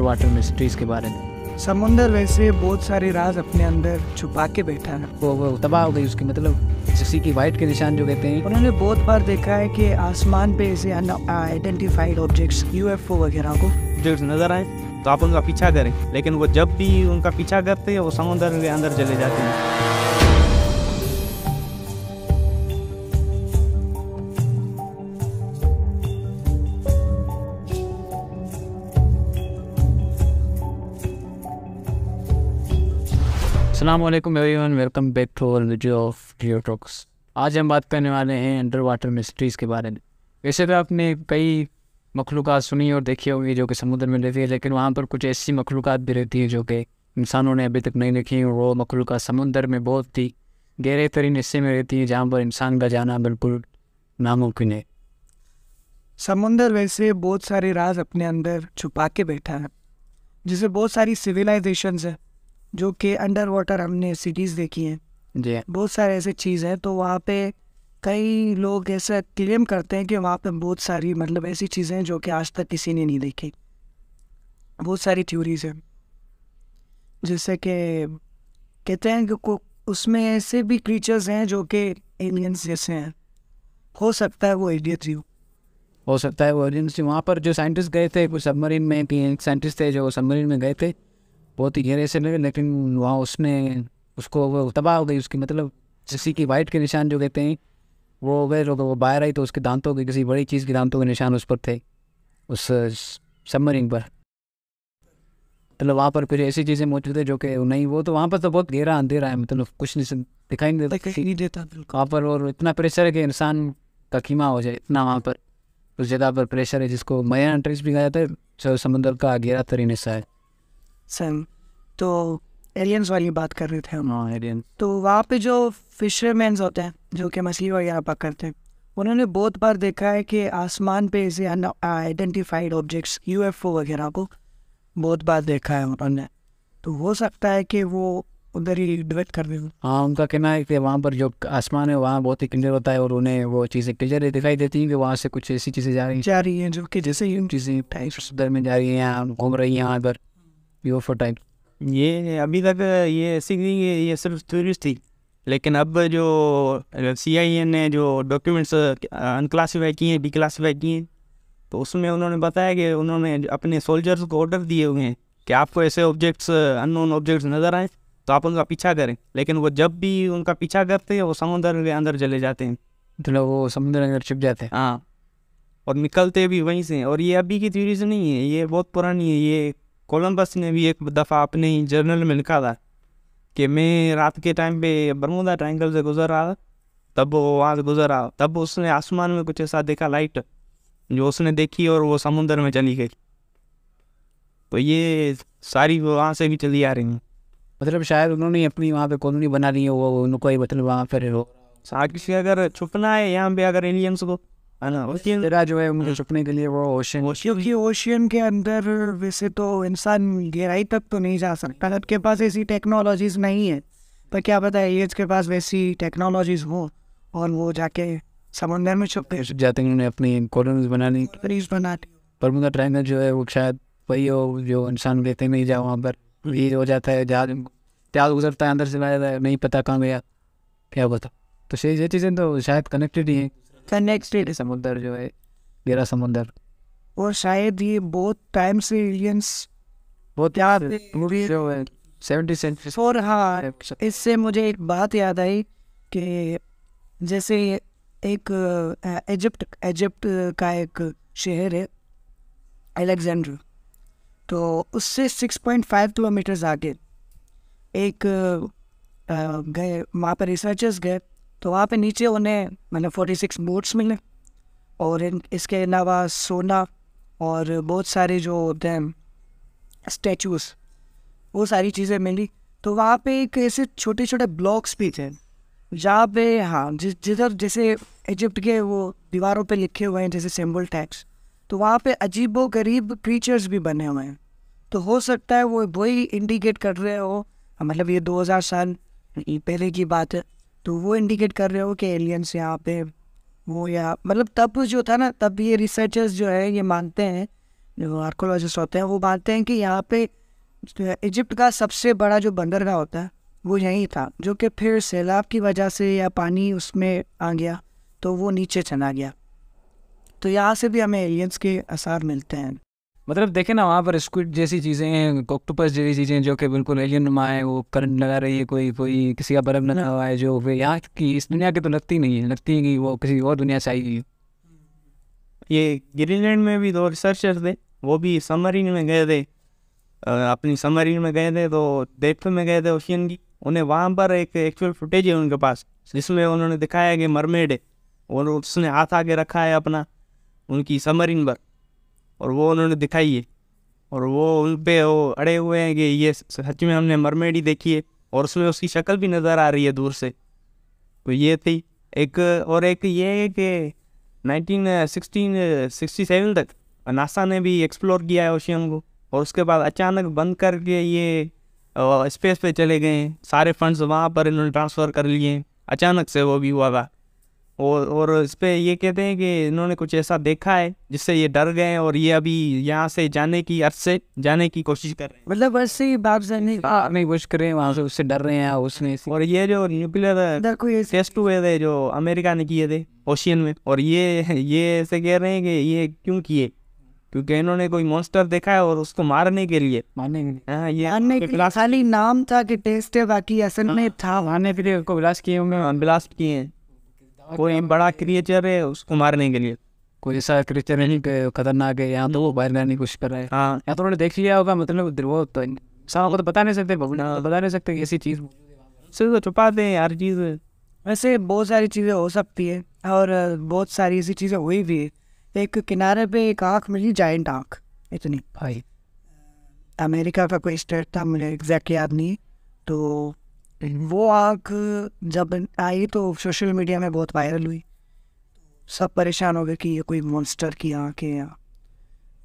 Water mysteries के बारे में समुंदर वैसे बहुत सारे राज अपने अंदर छुपा के बैठा है वो वो तबाह हो गई उसकी मतलब जिसी की वाइट के निशान जो कहते हैं उन्होंने बहुत बार देखा है कि आसमान पे ऐसे आइडेंटिफाइड ऑब्जेक्ट्स यूएफओ वगैरह को जो नजर आए तो आप उनका पीछा करें लेकिन वो जब भी उनका पीछा करते हैं वो समुद्र के अंदर चले जाते हैं असलम everyone welcome back to our video of Geo talks आज हम बात करने वाले हैं अंडर वाटर मिस्ट्रीज़ के बारे में वैसे तो आपने कई मखलूक सुनी और देखी होगी जो कि समुद्र में रहती है लेकिन वहाँ पर कुछ ऐसी मखलूक भी रहती है जो कि इंसानों ने अभी तक नहीं देखी और वो मखलूक समुद्र में बहुत ही गहरे तरीन हिस्से में रहती हैं जहाँ पर इंसान का जाना बिल्कुल नामुमकिन है समुंदर वैसे बहुत सारे राज अपने अंदर छुपा के बैठा है जिसे बहुत सारी सिविलाइजेशंस है जो कि अंडर वाटर हमने सिटीज़ देखी हैं जी बहुत सारे ऐसे चीज़ हैं तो वहाँ पे कई लोग ऐसा क्लेम करते हैं कि वहाँ पे बहुत सारी मतलब ऐसी चीज़ें हैं जो कि आज तक किसी ने नहीं देखी बहुत सारी थ्योरीज हैं जैसे कि कहते हैं कि उसमें ऐसे भी क्रीचर्स हैं जो कि एलियंस जैसे हैं हो सकता है वो एलियंस ही हो सकता है वो एलियंस वहाँ पर जो साइंटिस्ट गए थे सबमरीन में एक साइंटिस्ट थे जो सबमरीन में गए थे बहुत ही गहरे से लगे लेकिन वहाँ उसने उसको वो तबाह हो गई उसकी मतलब किसी की वाइट के निशान जो कहते हैं वो हो गए वो बाहर आई तो उसके दांतों के किसी बड़ी चीज़ के दांतों के निशान उस पर थे उस सबमरीन पर मतलब वहाँ पर कुछ ऐसी चीज़ें मौजूद है जो कि नहीं वो तो वहाँ पर तो बहुत गहरा अंधेरा है मतलब कुछ नहीं दिखाई नहीं देता नहीं देता वहाँ पर और इतना प्रेशर है कि इंसान का खीमा हो जाए इतना वहाँ पर उस जगह पर प्रेशर है जिसको मयान ट्रेस भी कहा जाता है जो समुद्र का गहरा तरीन हिस्सा है सर तो एलियंस वाली बात कर रहे थे हम एलियन हाँ, तो वहाँ पे जो फिशरमैन होते हैं जो कि मछली वगैरह पकड़ते हैं उन्होंने बहुत बार देखा है कि आसमान पे ऐसे आइडेंटिफाइड ऑब्जेक्ट्स यूएफओ वगैरह को बहुत बार देखा है उन्होंने तो हो सकता है कि वो उधर ही डिवेट कर रहे हो हाँ उनका कहना है कि वहाँ पर जो आसमान है वहाँ बहुत ही क्लियर होता है और उन्हें वो चीज़ें क्लियर दिखाई देती हैं कि वहाँ से कुछ ऐसी चीज़ें जा रही जा रही हैं जो कि जैसे ही चीज़ें उधर में जा रही हैं घूम रही हैं यहाँ पर यू फॉर टाइम ये अभी तक ये ऐसी थी ये सिर्फ थ्योरीज थी लेकिन अब जो सी आई एन ने जो डॉक्यूमेंट्स अनक्लासीफाई किए हैं क्लासीफाई किए हैं तो उसमें उन्होंने बताया कि उन्होंने अपने सोल्जर्स को ऑर्डर दिए हुए हैं कि आपको ऐसे ऑब्जेक्ट्स अननोन ऑब्जेक्ट्स नज़र आए तो आप उनका पीछा करें लेकिन वो जब भी उनका पीछा करते हैं वो समुद्र के अंदर चले जाते हैं मतलब वो समुद्र अंदर छिप जाते हैं हाँ और निकलते भी वहीं से और ये अभी की थ्योरी नहीं है ये बहुत पुरानी है ये कोलम्बस ने भी एक दफ़ा अपने जर्नल में लिखा था कि मैं रात के टाइम पे बरमुदा ट्रायंगल से गुजर रहा था तब वो वहाँ से गुजर रहा तब उसने आसमान में कुछ ऐसा देखा लाइट जो उसने देखी और वो समुंदर में चली गई तो ये सारी वहाँ से भी चली आ रही हैं मतलब शायद उन्होंने अपनी वहाँ पे कॉलोनी बना ली है वो उनको ही मतलब वहाँ पर हो साक्षी अगर छुपना है यहाँ पे अगर एलियंस को है ना जो है मुझे छुपने के लिए वो ओशन क्योंकि ओशियन के अंदर वैसे तो इंसान गहराई तक तो नहीं जा सकता सबके पास ऐसी टेक्नोलॉजीज नहीं है पर क्या पता है एज के पास वैसी टेक्नोलॉजीज हो और वो जाके में छुपते जाते हैं अपनी कॉलोनीज पर जो है वो शायद वही हो जो इंसान लेते नहीं जाओ वहाँ पर ये हो जाता है जहाज गुजरता है अंदर से नहीं पता कहाँ गया क्या पता तो ये चीज़ें तो शायद कनेक्टेड ही हैं फिर नेक्स्ट डे समुंदर जो है मेरा समुद्र और शायद ये बहुत टाइम से एलियंस बहुत याद मूवी जो है सेवेंटी सेंचुरी और हाँ इससे मुझे एक बात याद आई कि जैसे एक इजिप्ट इजिप्ट का एक शहर है अलेक्जेंड्र तो उससे 6.5 किलोमीटर आगे एक गए वहाँ पर रिसर्चर्स गए तो वहाँ पे नीचे उन्हें मतलब फोर्टी सिक्स बोट्स मिले और इन इसके अलावा सोना और बहुत सारे जो होते हैं स्टैचूस वो सारी चीज़ें मिली तो वहाँ पे एक ऐसे छोटे छोटे ब्लॉक्स भी थे जहाँ पे हाँ जिस जिधर जैसे इजिप्ट के वो दीवारों पे लिखे हुए हैं जैसे सिंबल टैक्स तो वहाँ पे व गरीब क्रीचर्स भी बने हुए हैं तो हो सकता है वो वही इंडिकेट कर रहे हो मतलब ये 2000 साल पहले की बात है तो वो इंडिकेट कर रहे हो कि एलियंस यहाँ पे वो या मतलब तब जो था ना तब ये रिसर्चर्स जो है ये मानते हैं जो आर्कोलॉजिस्ट होते हैं वो मानते हैं कि यहाँ पे इजिप्ट का सबसे बड़ा जो बंदरगाह होता है वो यहीं था जो कि फिर सैलाब की वजह से या पानी उसमें आ गया तो वो नीचे चला गया तो यहाँ से भी हमें एलियंस के आसार मिलते हैं मतलब देखे ना वहाँ पर स्क्विड जैसी चीज़ें हैं ऑक्टोपस जैसी चीज़ें जो कि बिल्कुल एलियन नुमा है वो करंट लगा रही है कोई कोई किसी का बर्फ लगा हुआ है जो यहाँ की इस दुनिया की तो लगती नहीं है लगती है कि वो किसी और दुनिया से आई हुई है ये ग्रीनलैंड में भी दो तो रिसर्चर थे वो भी समरीन में गए थे अपनी समरीन में गए थे तो डेप्थ में गए थे ओशियन की उन्हें वहाँ पर एक एक्चुअल फुटेज है उनके पास जिसमें उन्होंने दिखाया कि मरमेड है और उसने हाथ आगे रखा है अपना उनकी समरीन पर और वो उन्होंने दिखाई है और वो उन पर वो अड़े हुए हैं कि ये सच में हमने मरमेडी देखी है और उसमें उसकी शक्ल भी नज़र आ रही है दूर से तो ये थी एक और एक ये है कि नाइनटीन सिक्सटीन सिक्सटी सेवन तक नासा ने भी एक्सप्लोर किया है ओशियन को और उसके बाद अचानक बंद करके ये स्पेस पे चले गए सारे फंड्स वहाँ पर इन्होंने ट्रांसफ़र कर लिए अचानक से वो भी हुआ था और और इस पर ये कहते हैं कि इन्होंने कुछ ऐसा देखा है जिससे ये डर गए और ये अभी यहाँ से जाने की अर्थ से जाने की कोशिश कर रहे हैं मतलब अर्थ से बाप हाँ, जाने नहीं कोशिश कर रहे हैं वहाँ से उससे डर रहे हैं उसने और ये जो न्यूक्लियर टेस्ट हुए थे जो अमेरिका ने किए थे ओशियन में और ये ये ऐसे कह रहे हैं कि ये क्यों किए क्योंकि इन्होंने कोई मॉन्स्टर देखा है और उसको मारने के लिए मारने के लिए हाँ, मारने के लिए खाली नाम था कि टेस्ट है बाकी असल में हाँ, था मारने के लिए उसको ब्लास्ट किए होंगे ब्लास्ट किए हैं कोई बड़ा क्रिएचर है उसको मारने के लिए कोई ऐसा क्रिएचर नहीं खतरनाक है यहाँ तो वो बाहर लाने की कोशिश कर रहा है हाँ यहाँ तो उन्होंने देख लिया होगा मतलब वो तो साहब को तो बता नहीं सकते हाँ। बता नहीं सकते ऐसी चीज़ सिर्फ तो छुपाते हैं हर चीज़ वैसे बहुत सारी चीज़ें हो सकती है और बहुत सारी ऐसी चीज़ें हुई भी है एक किनारे पे एक आँख मिली जाइंट आँख इतनी भाई अमेरिका का कोई स्टेट था मुझे एग्जैक्ट याद नहीं तो वो आँख जब आई तो सोशल मीडिया में बहुत वायरल हुई सब परेशान हो गए कि ये कोई मॉन्स्टर की आँख है यहाँ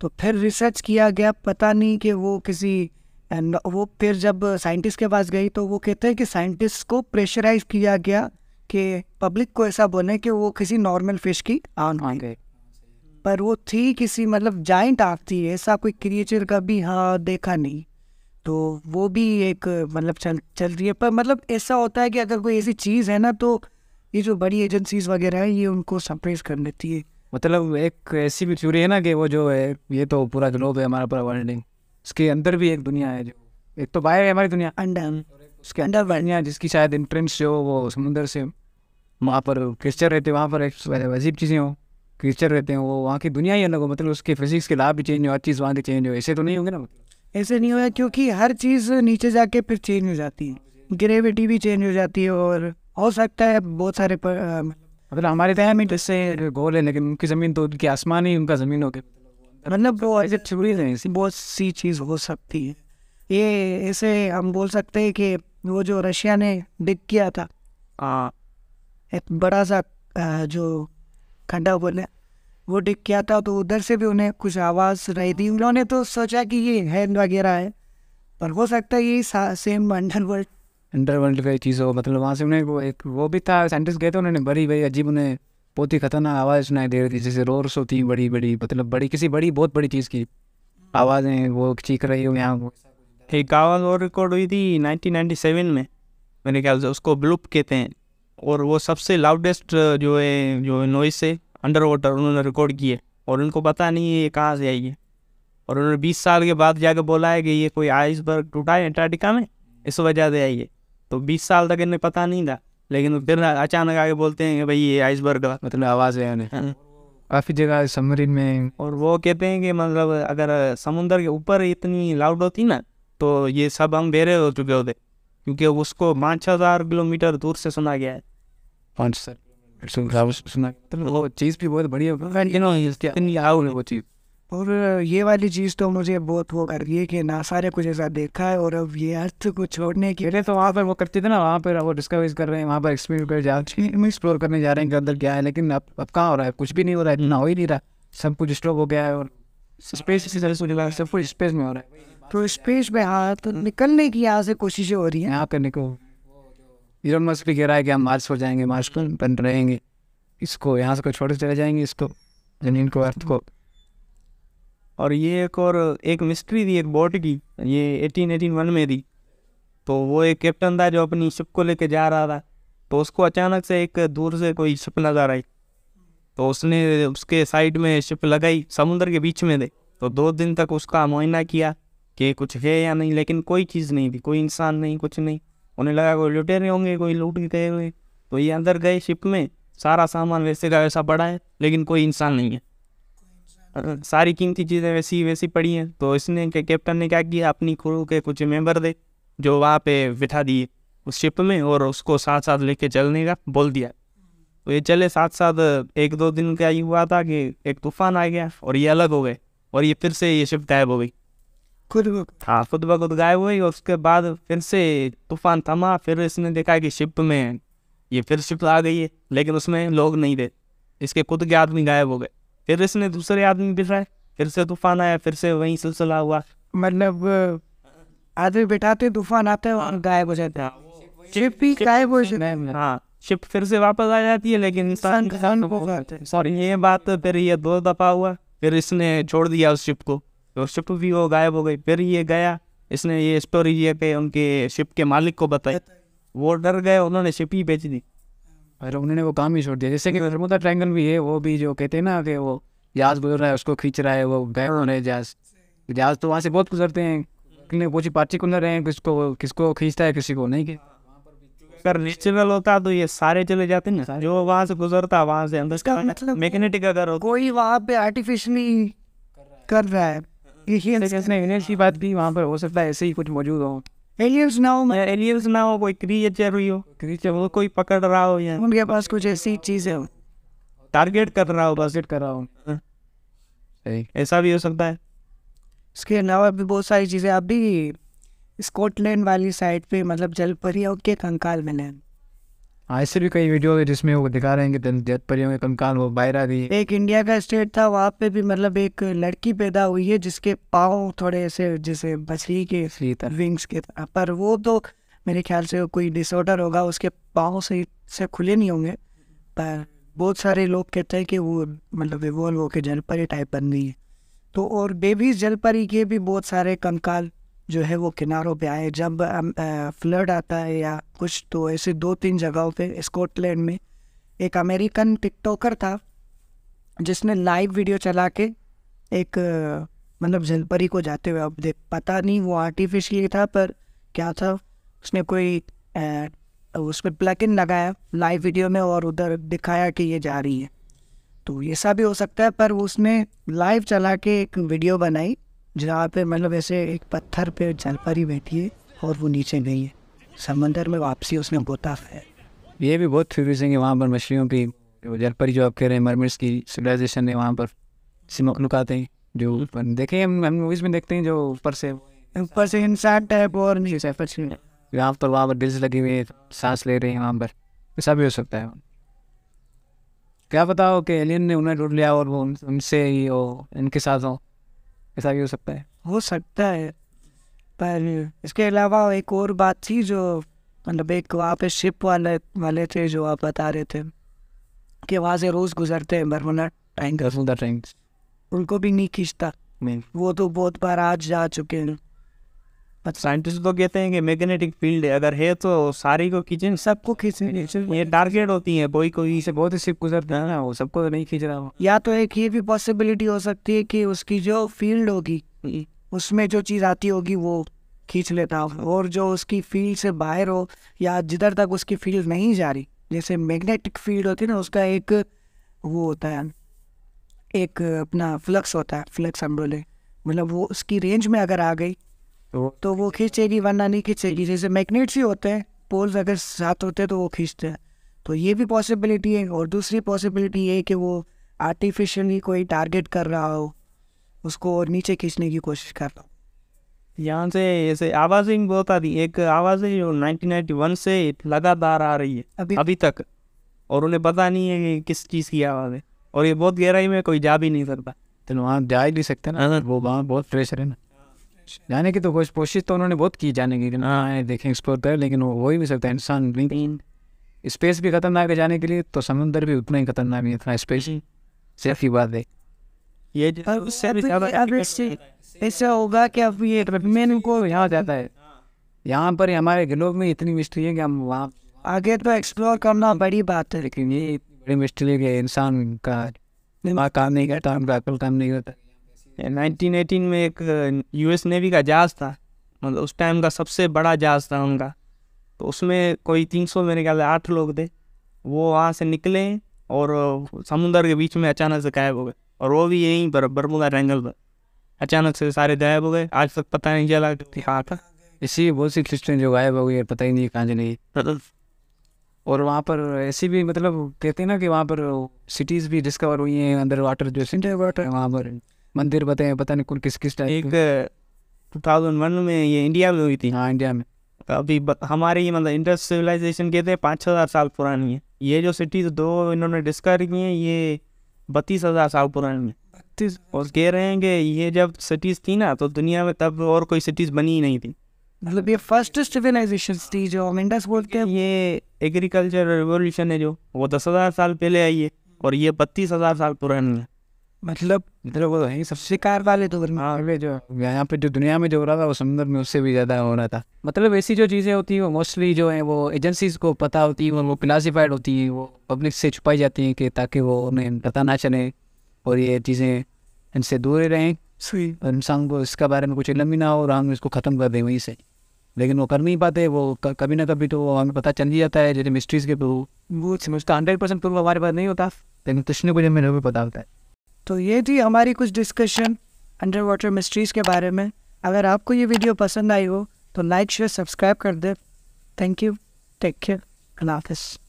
तो फिर रिसर्च किया गया पता नहीं कि वो किसी एंड वो फिर जब साइंटिस्ट के पास गई तो वो कहते हैं कि साइंटिस्ट को प्रेशराइज किया गया कि पब्लिक को ऐसा बोले कि वो किसी नॉर्मल फिश की आन हो हाँ, गए पर वो थी किसी मतलब जाइंट आँख थी ऐसा कोई क्रिएचर का भी हाँ देखा नहीं तो वो भी एक मतलब चल चल रही है पर मतलब ऐसा होता है कि अगर कोई ऐसी चीज़ है ना तो ये जो बड़ी एजेंसीज वगैरह है ये उनको सरप्राइज कर लेती है मतलब एक ऐसी भी थ्यूरी है ना कि वो जो है ये तो पूरा ग्लोब है हमारा पूरा वर्ल्डिंग उसके अंदर भी एक दुनिया है जो एक तो बाहर है हमारी दुनिया अंडर उसके अंडर वर्ल्ड जिसकी शायद इंट्रेंस जो वो समुंदर से वहाँ पर क्रिस्चर रहते वहाँ पर एक अजीब चीज़ें हों क्रिस्चर रहते हैं वो वहाँ की दुनिया ही अलग हो मतलब उसके फिजिक्स के लाभ भी चेंज हो हर चीज़ वहाँ की चेंज हो ऐसे तो नहीं होंगे ना मतलब ऐसे नहीं हुआ क्योंकि हर चीज़ नीचे जाके फिर चेंज हो जाती है ग्रेविटी भी चेंज हो जाती है और हो सकता है बहुत सारे मतलब हमारे तय में जैसे गोल है लेकिन उनकी ज़मीन तो उनकी आसमान ही उनका ज़मीन हो गया मतलब वो ऐसे चीज़ है बहुत सी चीज़ हो सकती है ये ऐसे हम बोल सकते हैं कि वो जो रशिया ने डिग किया था आ, हाँ। एक बड़ा सा जो खंडा बोले वो टिक किया था तो उधर से भी उन्हें कुछ आवाज़ रही थी उन्होंने तो सोचा कि ये हैंड वगैरह है पर हो सकता है ये सेम अंडरवर्ल्ड अंडरवर्ल्ड का चीज़ हो मतलब वहाँ से उन्हें वो एक वो भी था साइंटिस्ट गए थे उन्होंने बड़ी बड़ी अजीब उन्हें बहुत ही खतरनाक आवाज़ सुनाई दे रही थी जैसे रोर सो थी बड़ी बड़ी मतलब बड़ी किसी बड़ी बहुत बड़ी चीज़ की आवाज़ें वो चीख रही हो यहाँ एक आवाज़ और रिकॉर्ड हुई थी 1997 में मेरे ख्याल से उसको ब्लूप कहते हैं और वो सबसे लाउडेस्ट जो है जो नॉइस है अंडर वाटर उन्होंने रिकॉर्ड किए और उनको पता नहीं है ये कहाँ से आई है और उन्होंने बीस साल के बाद जाके बोला है कि ये कोई आइसबर्ग टूटा है एंटार्टिका में इस वजह से आई है तो बीस साल तक इन्हें पता नहीं था लेकिन फिर अचानक आके बोलते हैं कि भाई ये आइसबर्ग मतलब आवाज़ है उन्हें हाँ। काफ़ी जगह समरीन में और वो कहते हैं कि मतलब अगर समुंदर के ऊपर इतनी लाउड होती ना तो ये सब हम बेरे हो चुके होते क्योंकि उसको पाँच हज़ार किलोमीटर दूर से सुना गया है पाँच सर तो और ये वाली चीज़ तो मुझे बहुत वो कर रही है कि नासा ने कुछ ऐसा देखा है और अब ये अर्थ को छोड़ने के लिए तो वहाँ पर वो करते थे ना वहाँ पर वो डिस्कवरीज कर रहे हैं वहाँ पर एक्सप्लोर कर जा एक्सप्लोर करने जा रहे हैं कि अंदर क्या है लेकिन अब अब कहाँ हो रहा है कुछ भी नहीं हो रहा है ना हो ही नहीं रहा सब कुछ स्टॉप हो गया है और स्पेस सब कुछ स्पेस में हो रहा है तो स्पेस में हाँ तो निकलने की यहाँ से कोशिशें हो रही है यहाँ करने को इलॉन मस्क भी कह रहा है कि हम मार्स पर जाएंगे मार्स पर बन रहेंगे इसको यहाँ से कोई छोड़ चले जाएंगे इसको जमीन को अर्थ को और ये एक और एक मिस्ट्री थी एक बोट की ये एटीन एटीन वन में थी तो वो एक कैप्टन था जो अपनी शिप को लेके जा रहा था तो उसको अचानक से एक दूर से कोई शिप नज़र आई तो उसने उसके साइड में शिप लगाई समुद्र के बीच में थे तो दो दिन तक उसका मुआयना किया कि कुछ है या नहीं लेकिन कोई चीज़ नहीं थी कोई इंसान नहीं कुछ नहीं उन्हें लगा कोई लुटेरे होंगे कोई लूट के गए हुए तो ये अंदर गए शिप में सारा सामान वैसे का वैसा पड़ा है लेकिन कोई इंसान नहीं है सारी कीमती चीज़ें वैसी वैसी पड़ी हैं तो इसने के कैप्टन ने क्या किया अपनी क्रू के कुछ मेंबर दे जो वहाँ पे बिठा दिए उस शिप में और उसको साथ साथ लेके चलने का बोल दिया तो ये चले साथ साथ एक दो दिन का ये हुआ था कि एक तूफान आ गया और ये अलग हो गए और ये फिर से ये शिप गायब हो गई खुद हाँ खुद ब खुद गायब हुई उसके बाद फिर से तूफान थमा फिर इसने देखा कि शिप में ये फिर शिप आ गई है लेकिन उसमें लोग नहीं थे इसके खुद के आदमी गायब हो गए फिर इसने दूसरे आदमी बिठाए फिर से तूफान आया फिर से वही सिलसिला हुआ मतलब आदमी बिठाते तूफान आते हैं हाँ। गायब हो जाते हैं हाँ, शिप भी गायब हो जाता हाँ शिप फिर से वापस आ जाती है लेकिन इंसान सॉरी ये बात फिर ये दो दफा हुआ फिर इसने छोड़ दिया उस शिप को तो शिप भी वो गायब हो गई फिर ये गया इसने ये स्टोरी ये पे उनके शिप के मालिक को बताया वो डर गए उन्होंने शिप ही बेच दी और उन्होंने वो काम ही छोड़ दिया जैसे कि नर्मदा ट्रैंगल भी है वो भी जो कहते हैं ना कि वो जहाज गुजर रहा है उसको खींच रहा है वो गए उन्होंने जहाज जहाज तो वहाँ से बहुत गुजरते हैं कितने कुछ पार्टिकुलर हैं किसको किसको खींचता है किसी को नहीं कि अगर नेचुरल होता तो ये सारे चले जाते ना जो वहाँ से गुजरता वहाँ से अंदर मैग्नेटिक मतलब अगर कोई वहाँ पे आर्टिफिशली कर रहा है ऐसी बात भी वहाँ पर हो सकता है ऐसे ही कुछ मौजूद हो एलियंस ना हो एलियंस ना हो कोई क्रिएचर हुई हो क्रिएचर वो कोई पकड़ रहा हो या उनके पास कुछ ऐसी चीज़ है टारगेट कर रहा हो टारगेट कर रहा हो ऐसा भी हो सकता है इसके अलावा भी बहुत सारी चीज़ें अभी स्कॉटलैंड वाली साइड पे मतलब जलपरी और के कंकाल मिले हैं ऐसे भी कई वीडियो है जिसमें वो दिखा रहे हैं कि परियों के कंकाल वो बाहर आ गई एक इंडिया का स्टेट था वहाँ पे भी मतलब एक लड़की पैदा हुई है जिसके पाँव थोड़े ऐसे जैसे बछली के विंग्स के तरह पर वो तो मेरे ख्याल से कोई डिसऑर्डर होगा उसके पाँव से से खुले नहीं होंगे पर बहुत सारे लोग कहते हैं कि वो मतलब इवॉल्व होकर जलपरी टाइप बन गई है तो और बेबीज जलपरी के भी बहुत सारे कंकाल जो है वो किनारों पे आए जब फ्लड आता है या कुछ तो ऐसे दो तीन जगहों पे स्कॉटलैंड में एक अमेरिकन टिकटॉकर था जिसने लाइव वीडियो चला के एक मतलब जलपरी को जाते हुए अब देख पता नहीं वो आर्टिफिशियल था पर क्या था उसने कोई उस पर प्लग इन लगाया लाइव वीडियो में और उधर दिखाया कि ये जा रही है तो ये सब भी हो सकता है पर उसने लाइव चला के एक वीडियो बनाई जहाँ पे मतलब ऐसे एक पत्थर पे जलपरी बैठी है और वो नीचे गई है समंदर में वापसी उसने गोता है ये भी बहुत फेमस है वहाँ पर मछलियों की जलपरी जो आप कह रहे हैं मरमिट्स की सिविलाइजेशन है वहाँ पर मखलूकते हैं जो देखें हम हम मूवीज़ में देखते हैं जो ऊपर से ऊपर से इंसान टाइप और नहीं यहाँ पर वहाँ पर लगी हुई है सांस ले रहे हैं वहाँ पर ऐसा भी हो सकता है क्या बताओ कि एलियन ने उन्हें ढूंढ लिया और वो उनसे ही हो इनके साथ हो ऐसा भी हो सकता है हो सकता है पर इसके अलावा एक और बात थी जो मतलब एक वहाँ पे शिप वाले वाले थे जो आप बता रहे थे कि वहाँ से रोज़ गुजरते हैं बर्मना टैंक उनको भी नहीं खींचता वो तो बहुत बार आज जा चुके हैं बट साइंटिस्ट तो कहते हैं कि मैग्नेटिक फील्ड अगर है तो सारी को खींचे सबको खींचे तो ये टारगेट होती है कोई कोई से बहुत ही सिर्फ गुजरता है ना वो सबको तो नहीं खींच रहा हो या तो एक ये भी पॉसिबिलिटी हो सकती है कि उसकी जो फील्ड होगी उसमें जो चीज़ आती होगी वो खींच लेता हो और जो उसकी फील्ड से बाहर हो या जिधर तक उसकी फील्ड नहीं जा रही जैसे मैग्नेटिक फील्ड होती है ना उसका एक वो होता है एक अपना फ्लक्स होता है फ्लक्स हम बोले मतलब वो उसकी रेंज में अगर आ गई तो, तो वो खींचेगी वरना नहीं खींचेगी जैसे मैग्नेट्स ही होते हैं पोल्स अगर साथ होते हैं तो वो खींचते हैं तो ये भी पॉसिबिलिटी है और दूसरी पॉसिबिलिटी ये कि वो आर्टिफिशियली कोई टारगेट कर रहा हो उसको और नीचे खींचने की कोशिश कर रहा हो यहाँ से ऐसे आवाज़ें बहुत आ रही एक आवाज़ें जो नाइनटीन वन से लगातार आ रही है अभी अभी तक और उन्हें पता नहीं है कि किस चीज़ की आवाज़ है और ये बहुत गहराई में कोई जा भी नहीं सकता तो वहाँ जा ही नहीं सकते ना हाँ। वो वहाँ बहुत प्रेशर है ना जाने की तो कोशिश कोशिश तो उन्होंने बहुत की जाने की हाँ देखें एक्सप्लोर करें लेकिन वो हो ही नहीं सकता इंसान नहीं स्पेस भी खतरनाक है जाने के लिए तो समुंदर भी उतना ही खतरनाक है इतना स्पेस सिर्फ ही बात है ये ऐसा होगा कि अब ये मेन को यहाँ जाता है यहाँ पर हमारे ग्लोब में इतनी मिस्ट्री है कि हम वहाँ आगे तो एक्सप्लोर करना बड़ी बात है लेकिन ये बड़ी मिस्ट्री है कि इंसान का दिमाग काम नहीं करता उनका अकल काम नहीं करता 1918 में एक यूएस नेवी का जहाज़ था मतलब उस टाइम का सबसे बड़ा जहाज़ था उनका तो उसमें कोई 300 मेरे ख्याल आठ लोग थे वो वहाँ से निकले और समुंदर के बीच में अचानक से गायब हो गए और वो भी यहीं पर बरमुदा ट्रैंगल पर अचानक से सारे गायब हो गए आज तक पता नहीं चला हाँ था इसी बहुत सी क्रिस्टियन जो गायब हो गई पता ही नहीं कहाँ जी नहीं मतलब और वहाँ पर ऐसी भी मतलब कहते हैं ना कि वहाँ पर सिटीज़ भी डिस्कवर हुई हैं अंदर वाटर जो सिंटर वाटर वहाँ पर मंदिर बताए पता नहीं कौन किस किस टाइप एक टू थाउजेंड वन में ये इंडिया में हुई थी हाँ इंडिया में तो अभी हमारे ये मतलब इंडस सिविलाइजेशन कहते हैं पाँच हज़ार साल पुरानी है ये जो सिटीज़ दो इन्होंने डिस्कवर की हैं ये बत्तीस हज़ार साल पुरानी है बत्तीस और कह रहे हैं कि ये जब सिटीज़ थी ना तो दुनिया में तब और कोई सिटीज़ बनी ही नहीं थी मतलब ये फर्स्ट सिविलाइजेशन थी जो हम इंडस बोलते हैं ये एग्रीकल्चर रेवोल्यूशन है जो वो दस हज़ार साल पहले आई है और ये बत्तीस हज़ार साल पुरानी है मतलब मतलब वो वही तो सब शिकार वाले तो हाँ। जो यहाँ पे जो दुनिया में जो हो रहा था वो समुद्र में उससे भी ज़्यादा हो रहा था मतलब ऐसी जो चीज़ें होती हैं वो मोस्टली जो है वो एजेंसीज को पता होती है वो क्लासीफाइड होती है वो पब्लिक से छुपाई जाती है कि ताकि वो उन्हें पता ना चले और ये चीज़ें इनसे दूर ही रहें और इंसान को इसका बारे में कुछ इलम भी ना हो और हम इसको ख़त्म कर दें वहीं से लेकिन वो कर नहीं पाते वो कभी ना कभी तो हमें पता चल ही जाता है जैसे मिस्ट्रीज़ के थ्रू वो समझता हंड्रेड परसेंट प्रूफ हमारे पास नहीं होता लेकिन को जब कुछ भी पता होता है तो ये थी हमारी कुछ डिस्कशन अंडर वाटर मिस्ट्रीज़ के बारे में अगर आपको ये वीडियो पसंद आई हो तो लाइक शेयर सब्सक्राइब कर दे थैंक यू टेक केयर अल्लाह हाफिज़